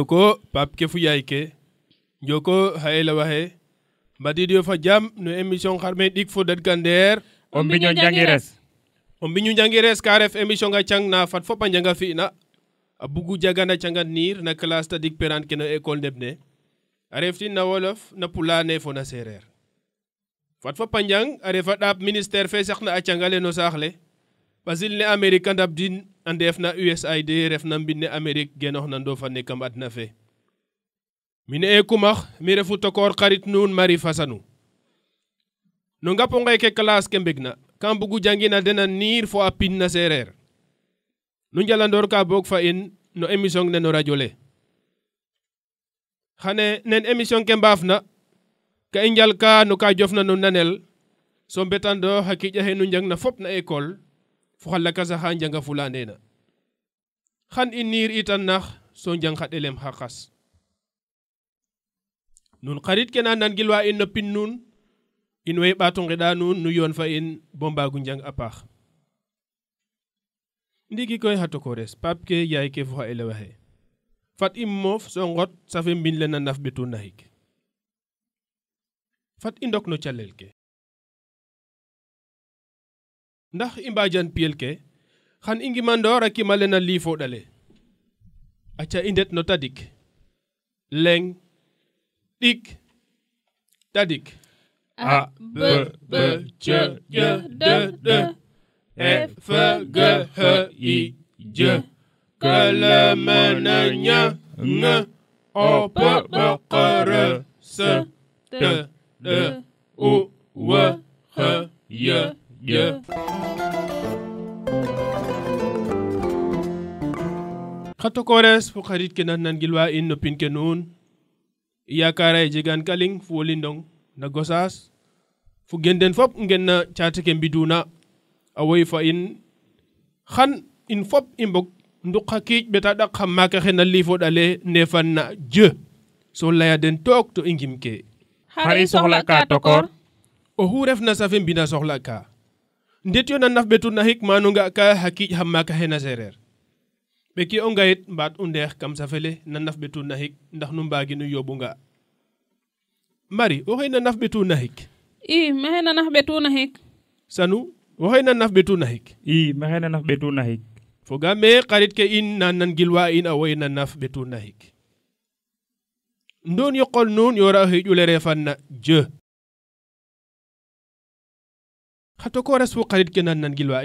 joko paap ke fuyay ke joko hayla wahe mbadiɗo fa jaam no émission na a janga fi'na a bugu niir na classe tadik peran ke no école ndeɓ ne a reftin na wolof na pulaane fo seereer fat fop a njang a refa ɗaap ministére fe saqna a cang ale no ɓasil ne amérique a ndaɓ din a na usaid ref na mbine amérique genoox na ndoofane kam adna fe mine e kumax mi refu tokoor xarit nuun mari fasanu no ngaponge ke classe ke mbegna kam bugu jangina dena niir fo a pin na seereer nu njalandoor ka boog fa in no émission ne no radio xane nen émission ke mbaafna ka i njalka no ka jofna no nanel so mbetandoox xa kiic axe nu njangna fop na école fo xa lakasa xa njanga fula ndeena xan i niir itan nax so njang xa ɗelem xa qas nun xarit ke na nangilwa in no pin in way ɓaato ngeɗa nuun nu yoon fa in bo mbaagu njang a paax ndiiki koy xa tokores paap ke yaay ke fo xa elewa xe fat i moof so ngot safe mbin le na naf ɓetu naxik fat i ndok no calel ke ndax i mbajan piyel ke xan i ngimandora kima le na liifoɗale aca i ndet no tadik leng ɗik tadik a b b c j d d e f g h i j k l m n ñ ŋ o p p q r s t d u w h y y xato kores fo xarit ke nan gilwa in no pin ke nun yakara jegan kaling fo lindong na gosas fu genden fop ngen na chaate ke mbiduna away fa in khan in fop imbok nduk hakik beta dak xam maka xena lifo dale nefan na je so laya den tok to ingim ke hari sohla ka tokor o hu ref na safe mbina sohla ka ndet yo na naf betu na hik manu ka hakik xam kahena xena serer ɓeki o ngayit mbaat u ndeex kam safele na nafɓetu naxik ndax nu mbaaginu yóbbunga mari waxey na nafɓetu naxik i maxey na nafɓetu naxik sanu waxey na nafɓetu naxik i maxey na nafɓetu naxik fogaam me xarit ke in na nangilwa in a woy na nafɓetu naxik nduun yoqol nuun yoora o xiƴule refan na je na nangilwa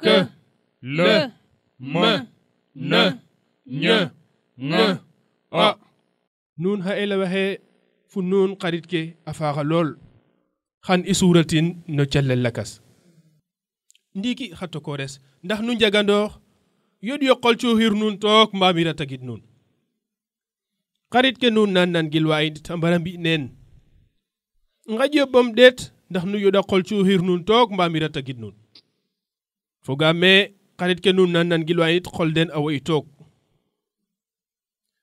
que, le, me, ne, ñe, ŋe, a. Ah. nun ha ela waxe fu nun xarit ke a lool xan i suuratin no callel lakas ndiiki xa tokores ndax nu njagandoox yoɗ yoqol cuuxir nun took mbaamir a tagid nun xarit ke nun nan nan gilwa in ta mbi neen nxaƴ yoɓɓom ɗeet ndax nu yoɗa qol cuuxir nun took mbaamir a tagid nun fogaame xarit ke nun nan nangilwayit qolden awo i took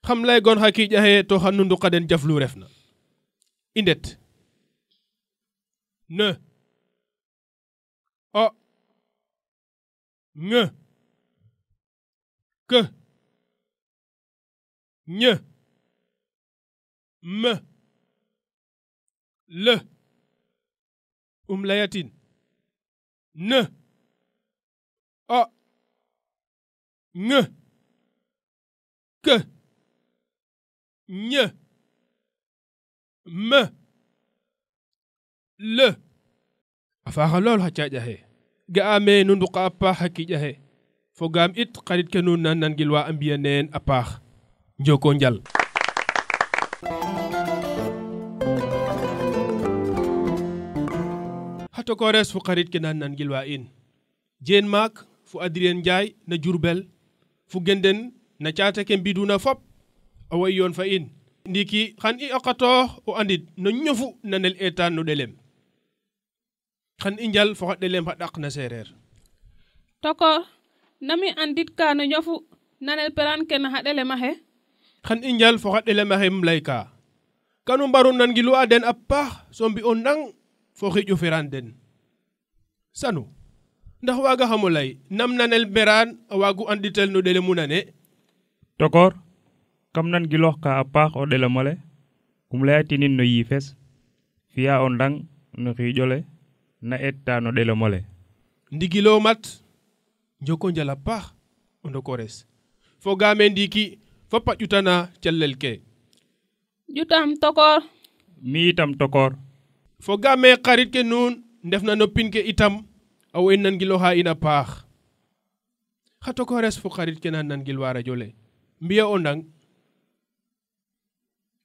xam laygon xa kiiƴaxe to xan nu nduqaden jaflu refna i ndet ne o ŋe kë ñë më lë um layatin ne ŋ k ny m l afaxa xa caƴaxe ga'a nu nduqa a xa kiƴaxe fogaam it xarit ke nuun na nangilwa a mbiya neen a njal xa tokores fo xarit ke na nangilwa in Jeen Maak fo Adrien Ndiaye na Diourbel na no ken biduna fop o wayi yon fa in ndiki xan i akato o andit no ñofu nanel etan no delem xan i njal fo ha ɗelem na toko nami andit ka no ñofu nanel peran ken ha delem ahe xan i njal fo delem ɗelema xem layka kanu mbaru nan gilu aden appa sombi onang fo xiju sanu ndax waaga xamulay namnanel beraan a waagu anditel no ɗele munane tokor kam nan gilox ka a paax o ɗelem ole kum layatinin no yiifes fiya o ndang no xiiƴole na etta no ɗelem ole ndigilo mat njoko njal a paax o ndokores fogaame ndiiki fop a ƴutana cellel ke ƴutam tokor mi itam tokor fogaame xarit ke nuun ndefna no pin ke itam aw en nangilooxa in a paax xa tokores fo xarit ke na nangilwa radio le mbiya o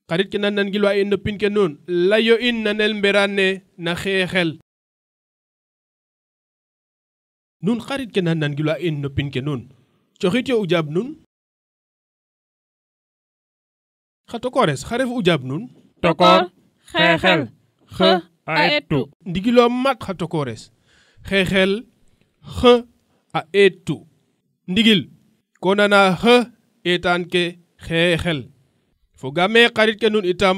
xarit ke na nangilwa in no pin ke nuun layo in nanel mberaan ne na xeexel nun xarit ke na nangilwa in no ke nuun coxit yo ujaab nun xa tokores xa ref ujaab nun tokor xeexel xë a etu ndigilo mat xa tokores xeexel xë a etu ndigil ko nana xë etaan ke xeexel fogaame xarit ke nun itam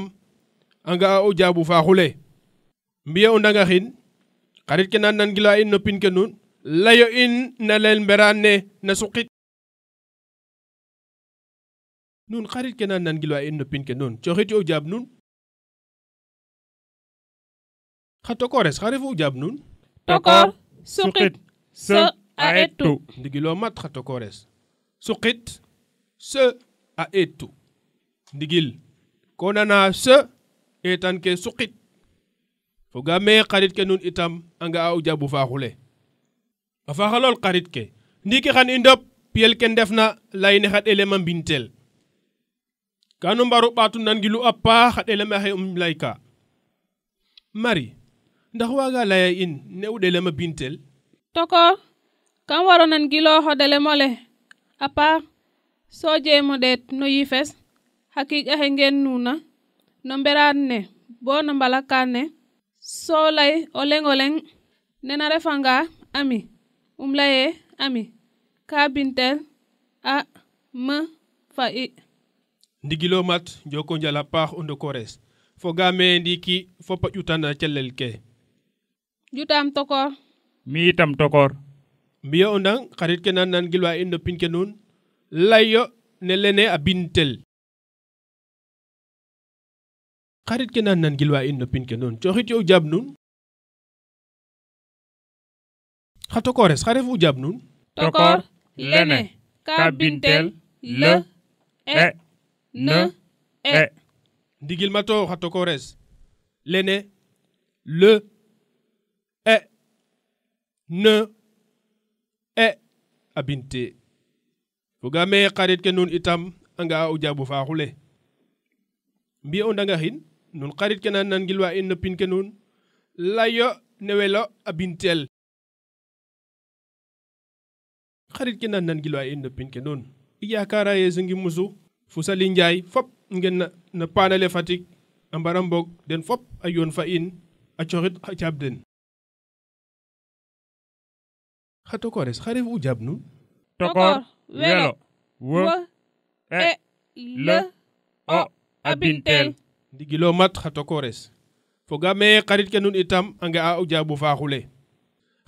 a nga'a o jaabu faaxule mbiya o ndangaxin xarit ke na nangila in no ke nun layo in na layel mberaan ne na suqit nun xarit ke na nangilwa in no ke nun coxit o jaab nun xa tokores xa refu o nun tokor suqit se a ettu ndigiloo mat xato ko rees suqit se a ettu ndigil ko nana se etan ke suqit fogaame xarit ke nun itam a nga'a o jabu faaxule a faaxa xarit ke ndiiki xan i ndop piyel ke ndefna layin xa ɗelem a mbintel ka nu mbaru ɓaatu nangilu a paax xa ɗelem axe um layka mari ndax waaga laya in new ɗelema bintel toko kam waro nan gilooxo ɗelemole a paa soo jeemo ɗeet no yifes xa kiƴaxe ngeen nuuna no mberaan ne boo no mbalakaan ne soo lay o leŋ o leŋ nena refanga ami um layee ami kaa bintel a m fa i ndigilo mat njoko njal a paax o ndokores fogaa me ndiki fo pa ƴutana calel ke jutam tokor mi itam tokor mbiyo ondang xarit ke nan nan gilwa in no pin ke nun layo ne lene a bintel xarit ke nan nan gilwa in no pin nun coxit yo u nun xa tokores xa ka bintel le e, e ne e. e ndigil ma to xa tokores lene le ne e eh, a binte fogaame xarit ke nuun itam a nga'a o jaabu faaxu le mbi'o o ndangaxin nuun xarit ke na nangilwa in no pin ke nuun layo ne welo a xarit ke na nangilwa in no pin ke nuun i ngi musu fusali njaay fop ngen na paanale Fatick a mbara mboog den fop a yoon fa in a coxit caab den xa tokores xa ref u jabnu tokor welo wo e le o a bintel ndigilo mat xa tokores fogame xarit ke nun itam a nga'a o jaabu faaxule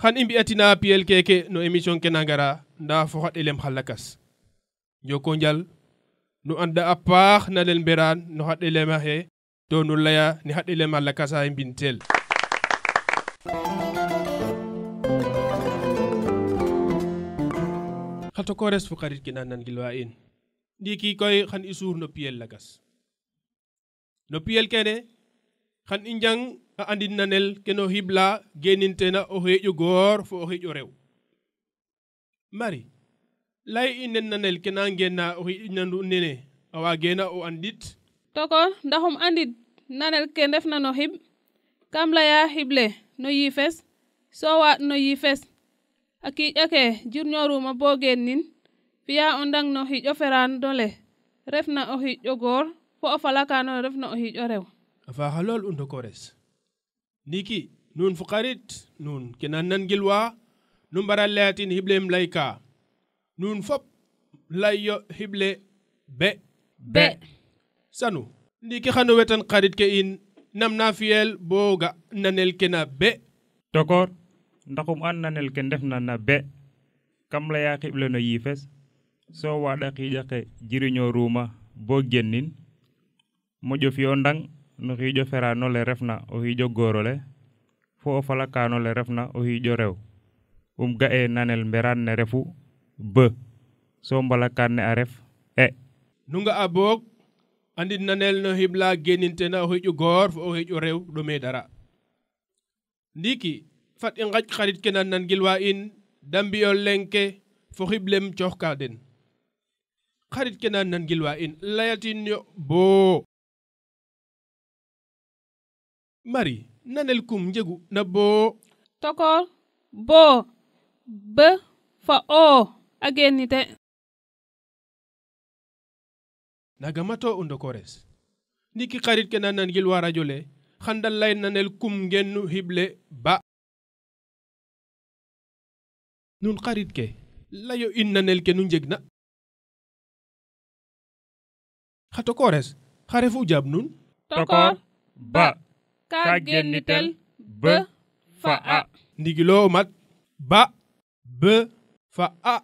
xan i mbi'atina piyel keke no émission ke na ngara nda fo xa ɗelem xa lakas njoko njal nu anda a paax na lel mberaan no xa ɗelemaxe to nu laya ne xa ɗelema lakasa e mbintel hato ko res fukarit kin an nangil wa in ndiki koy xan i suur no piyel lagas no piyel kene xan i njang a andin nanel keno xibla genin tena o xeƴo goor fo o xeƴo rew mari lay i nen nanel kena ngenna o xeƴo nanu nene a waagena o andit toko ndaxum andid nanel ke ndefna no xib kam leya xible no yifes soowaat no yifes a kiƴake jurñoruma boogen nin fiya o ndang no xiƴo ferandole refna o xiƴo goor fo o falakano refna o xiƴo rew a faaxa lool u ndokores ndiki nuun fo xarit nuun ke na nan gilwa nu mbara leyatin xiblem layka nuun fop layyo xible be be sanu ndiki xano wetan xarit ke in nam na fiyel bo ga nanel kena be d'accord ndaxum an nanel ke ndefna na be kam laya xiɓleno yiifes so waɗa xiiƴake jiriñoruma bo gennin moƴo fiyo ndang no xiiƴo ferano le refna o xiiƴo goorole fo o falakano le refna o xiiƴo rew um ga'e nanel mberan ne refu b so mbalakan ne a ref e nu nga'a boog andi nanel no himla genintena o heƴu goor fo o heƴu rew ɗume dara fat i ngaj xarit ke nan nan gilwa in da mbiyo lenke fo xiblem cooxka den xarit ke nan nan gilwa in layatin yo boo mari nanel kum njegu na boo tokor boo bë fa oo a geenite naga nun xarit ke layo in nanel ke nu njegna nun tokor ba ka genitel ba fa a ndigilo o ba ba fa a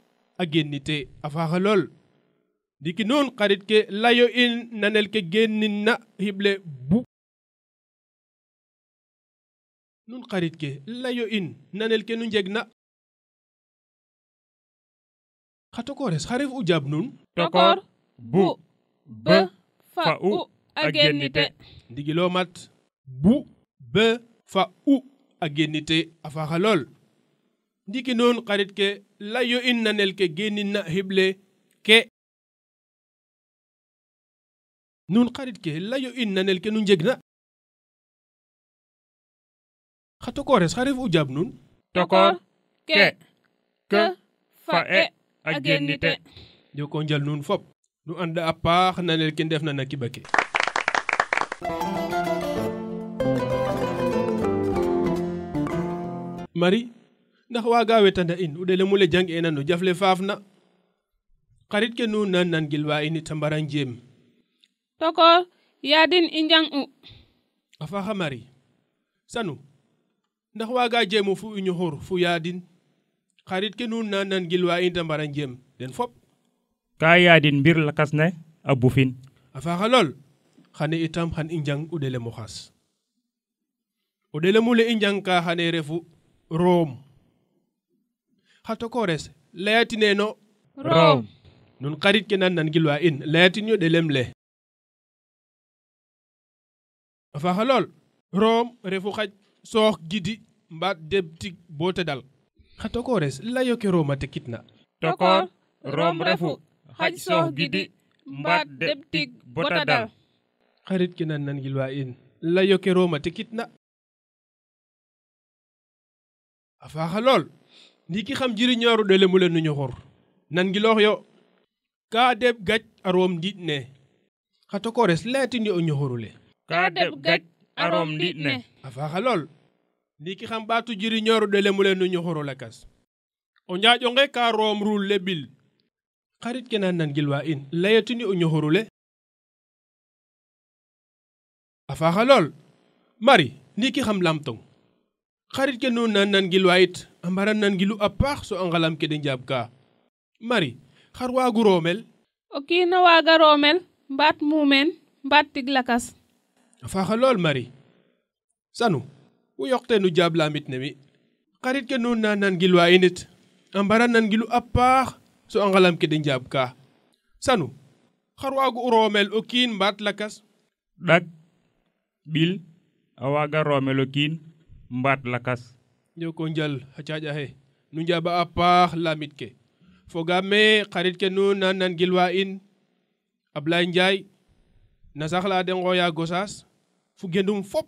a genite a faaxa lool ndiki nuun xarit ke layo in nanel ke genin na bu nun xarit ke layo in nanel ke nu njeg na xa tokores xa ref u jaab nuun tokor bu bë fa u a gennite ndigilo bu bë fa u a gennite a faaxa lool ndiki nuun xarit ke layo in nanel ke genin xible ke nun xarit ke layo in nanel ke nu njeg na xa tokores xa ref u tokor ke kë fa e, e. ak gennite ñu ko njal nuun fop nu anda a paax nanel ki ndef nana kibake mari ndax waga wetana in u ɗele mule jang ena no jafle faafna xarit ke nu nan nan gilwa ini ta mbaran jeem toko yaadin i njang u a faaxa mari sanu ndax waga jeemu fu i ñoxor fu yaadin xarit ke nun nanan gilwa inta mbaran jem den fop ka yadin mbir lakas ne a bufin a faxa xane itam xan i njang o xas o le i njangka xane refu room xa tokores layatineno room nun xarit ke nan nan gilwa in layatin yo ɗelem le xa tokores layoke roma te kitna tokor rom refu xaj soox gidi mbaat deɓ tig bota dal xarit ke nan nan gilwa in layoke roma te kitna a faaxa lool ndiiki xam jiriñooru ɗele mu len nu ñoxor nan yo kaa deɓ gaj a room ndiiɗ ne xa tokores layatin yo o ñoxoru le kaa deɓ gaj a room ndiiɗ ne a lool ndiki xam ɓaatu jiriñoruɗo lemule nu ñohorola kas o njaaƴonge ka roomrulle bil xarit ke nan nangilwa in layetuni o ñohorule a faaxa lool mari ndiki xam lamtong xarit ke nun nan nangilwa it a mbara nangilu a paax so a ngalam ke de njaab kaa mari xar waagu roomel o kiina waaga roomel mbaat muumeen mbaat tig lakas a faaxa lool mari sanu wo yoqteenu jaablaamit ne nemi. xarit ke nu na nan gilwa init a nan gilu a so a ngalam ke de njaab sanu xar waagu romel o kiin mbaat lakas ɗak bil a waaga romel o kiin mbaat lakas joko njal a caaƴa xe nu njaaba a paax ke Fogame. me xarit ke nu na nan gilwa in ablay njaay na saxla de ngoya gosas fu gendum fop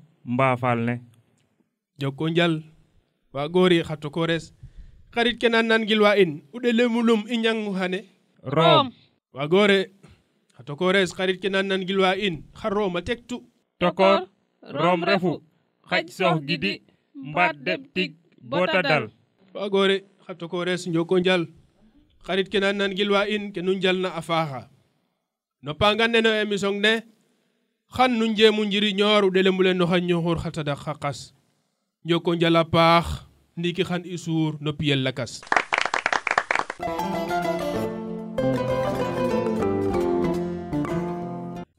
mbaafalne jokko njal wagori xatto kores xarit ke nan nangilwa in uɗe lemulum i ñangu hane rom wagore xatto kores xarit ke nan nangilwa in xa roma tektu tokor rom refu xaj sox gidi mbaat deɓ tig bota dal wagore xatto kores njoko njal xarit ke nan nangilwa in ke nu njalna a faaxa no pangan ne no ne xannu njemu njiri ñooru ɗelembule no xan ñoxor xata da xaqas ñoko njala paax ndiki xan i no piel lakas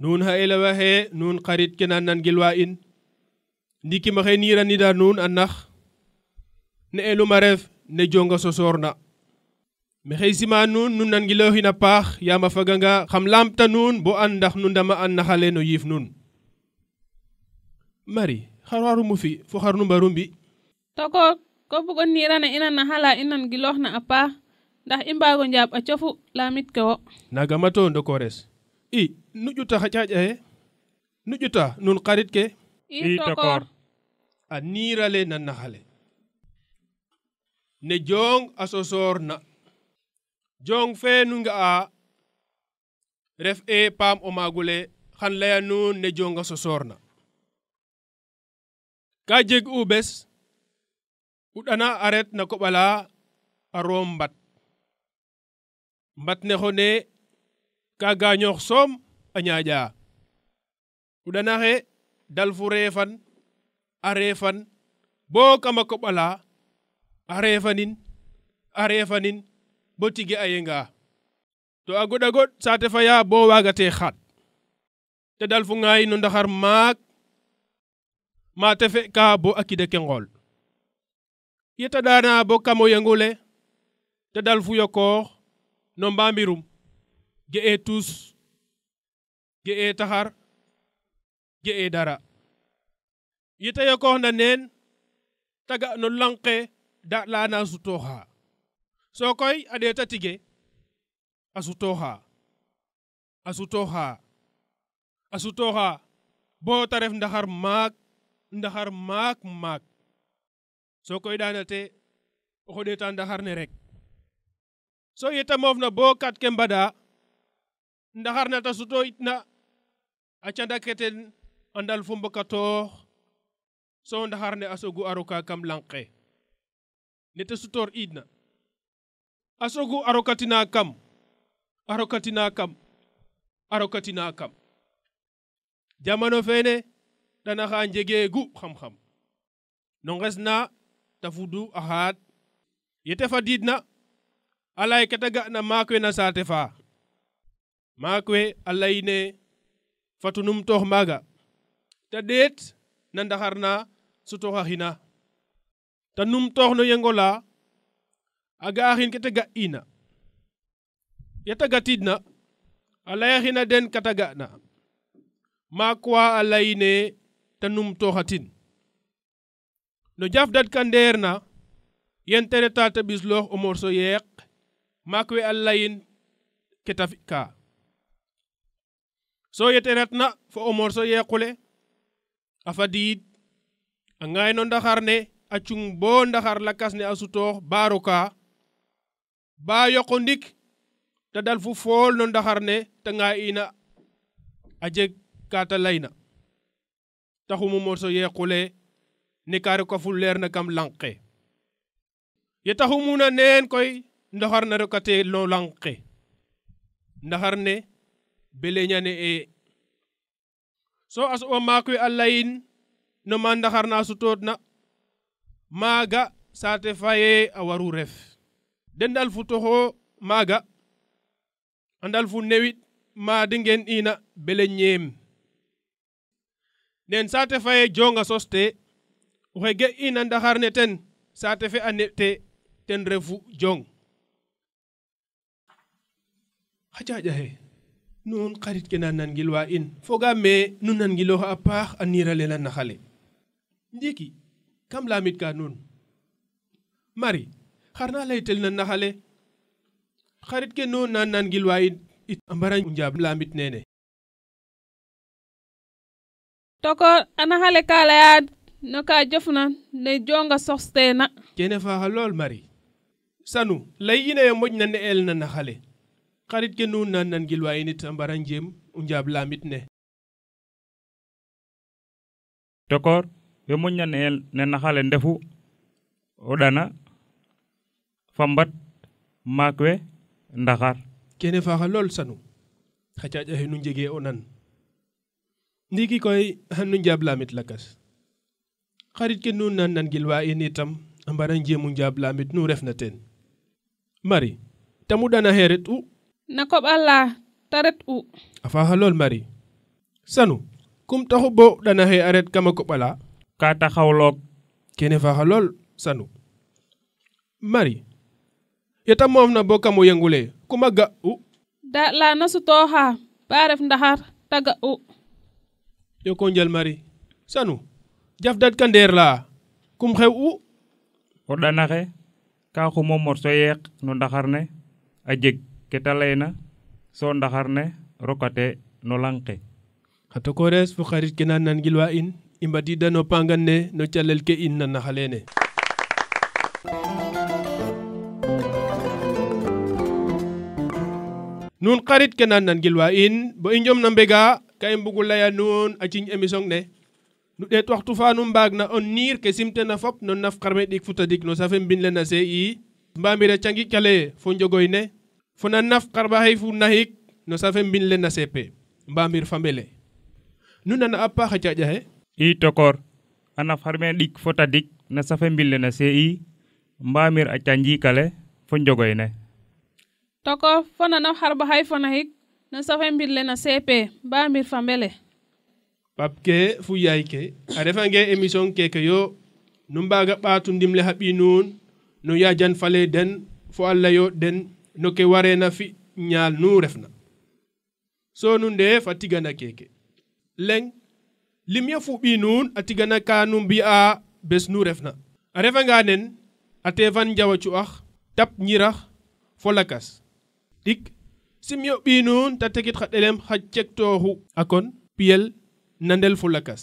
nun ha ila wahe nun qarit ke nan nangilwa in ndiki ni da nun anax ne elu maref ne jonga sosorna mexey nun nu nangilooxina paax yaam a faganga xam laamta nuun bo an ndax nu ndama an naxale no yiif mari xar warumu fi fo xar nu mbaru mbi toko ko bugo niirana ina naxala i nangilooxna a paax ndax i mbaago njaab a cofu laamit ke wo naaga ma to i nu ƴuta xa caaƴaxe nu nun xarit ke i tokoor a niirale na naxale jong fe nga'a ref e paam o maagule xan laya nuun ne jonga sosoorna ka jeg u bes u ɗana a ret na koɓala a room mbat mbat ne xone ka gaañoox soom a ñaaƴaa u ɗanaxe dal fu reefan a reefan boo kama koɓala a reefanin a reefanin bo tige a yenga to a goɗ a goɗ saate faya bo waagate te dal fu ngaay no ndaxar maak maate fe'ka bo a kida ke ngool yeta ɗaana bo kam te dal fu yokoox no mbaambirum ge'e tus ge'e taxar ge'e dara yeta yokoox na neen ta no lang ke daaɗ laana sutooxa sokoy ade tatige asutoha asutoha asutoha bo ta ref ndaxar maak ndaxar maak maak soo koy daanate oxo ɗeeta ndaxar ne rek so yeta moofna bo kat ke mbada ndaxar na ta suto yitna a canda ke ten a ndal fo mbokatoox so ndaxar ne a a roka kam lanq ke ne te sutoor iidna a sogu a rokatina kam a rokatina kam a rokatina kam jamano fene dana xa njege gu xam xam no ngesna ta fudu a xaat yete fadiidna a lay kete ga'na maak we na saate faa maak we a layne fatu numtoox maaga ta ɗeet na ndaxar na sutooxa xina ta numtoox no yengola aga axin kete ga'ina yete gatidna a layaxina den kata ga'na maak wa a layine te numtooxatin no jafdat ka ndeerna yen te reta te ɓisloox o morso yeeq maak we a layin keta fi'ka so yete retna fo o morso yeequle a fadiid a ŋaay ndaxar ne a boo ndaxar lakas ne a sutoox baaroka baa yoqu ndik te dal fu fool no ndaxar ne te ŋaa iina a jeg kaa ta layna taxu mu morso yeequlee ni kaari ko ful leer na kam lang qe ye taxu muuna neen koy ndoxar na rokatee no lang qe ndaxar ne beleñane ee soo a soɓo maak we a layin no maa ndaxar na sutoot na maaga saate fayee a waru ref dendal fu toho maga andal fu newit maade ngen ina bele ñeem nden saate faye jonga soste oxe ge ina ndaxar ne ten saate fe a nete ten refu jong xa caƴaxe nuun xarit ke na nangilwa in foga me nu nangiloxa a paax a niralela naxale ndiki kam lamit ka nuun marie xarna laytel na naxale xarit a naxale ka laya no ka jofna ne jonga soxteena kene faaxa lool mari sanu lay ina ye moƴna ne el na naxale xarit ke nu nan nan gilwa a mbara njeem u njaab lamit ne fambat maak we ndaxar kene faaxa lool sanu xa caaƴa xenu njege o nan ndiiki koy xanu njaab laamit lakas xarit ke nuun nan nan gil waa in itam a mbara njemu njaab laamit nu refna teen mari tamu ɗana xe ret u na koɓala ta ret u a faaxa lool mari sanu kum taxu bo ɗana xe a ret kama koɓala ka taxawloog faaxa lool sanu mari yeta moofna bo kamo moyangule, kuma u. da lana sutooxa baref ref ndaxar taga u. yoko njal mari sanu jaf dat ka ndeer kum xew u o ɗanaxe ka xumo morso yeeq no ndaxar ne a jeg ke ta layna so ne rokate no lang ke xa tokores fo xarit ke na nangilwa in i mbadiida no ne no calel ke in na naxa nun karit ke nan nan gilwa in bo injom njom na mbega ka laya nun a ciñ émission ne nu ɗeet waxtu fa nu mbaag na o niir ke simtena fop no naf xarme ɗik futa dik no safe mbin le na se i mbamir a cangi kale fo njogoy ne fo na naf xarɓa xey fu naxik no safe mbin le na sepe mbamir famele nu nana a paax a caƴa xe i tokor a naf xarme ɗik fo tadik safe mbin na se i mbamir a cangi kale fo njogoy ne toko fonano harba hay fonahik no safe mbille no cp mbamir fambele pap ke fu yay ke a refange émission keke yo nu mbaga ɓatudimle haɓi nun no yajan fale den fo allah yo den no ke warena fi ñaal nu refna so nu nde fa tigana keke leng lim ya fuɓi nun a tigana ka nu mbi'a bes nu refna a refanga nen a tefan jawa ax tap ñirax fo lakas Dik, simyo bi nun ta tekit xa ɗelem xa akon piel nandel fu lakas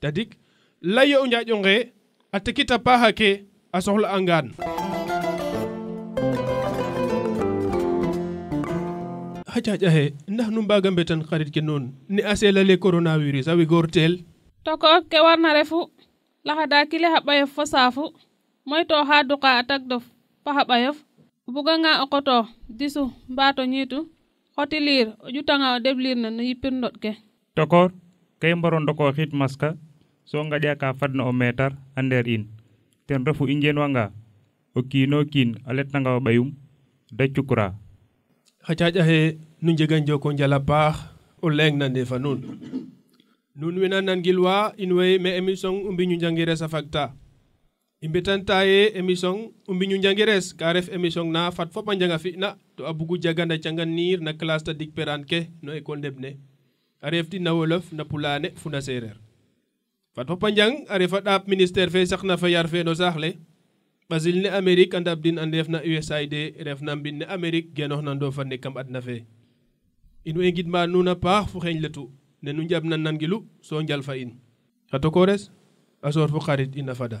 tadik layo o atekita a tekita paaxa ke a soxla angaan xa caƴaxe ndax nu mbaaga mbetan xarit ke noon ne a le coronavirus a wigoor teel toko ke warna refu laxada kile xa ɓayof fo saafu moytooxa duqa a tag dof pa xa o buganga o disu mbato nyitu hotilir, liir o jutanga o na no yippirɗot ke tokor kay toko doko maska so gaƴa ka fadna o meter a in ten refu i njenwanga o kiino kiin a letnanga o ɓayum da cukura xa caƴaxe nu njega njoko njal o na ndefa nuun nuun we na nangilwa me emisong umbi mbiñu njangires a emission émission ñu janguires ka ref émission na fat fopa janga fina to a bugu jaganda niir na classe ta dik peran ke no école ne a refti na wolof na pulane funa serer fat a njang a refa ɗaap ministère fe na fa yar fe no saax le ɓasil ne amérique a ndab din an na usaid refna mbin ne amérique fa ne kam adna fe in way e ngidma nuun a paax fo xeñ letu ne nu njaɓ na nangilu so njal fa in xa tokores a soor fo xarit in a fada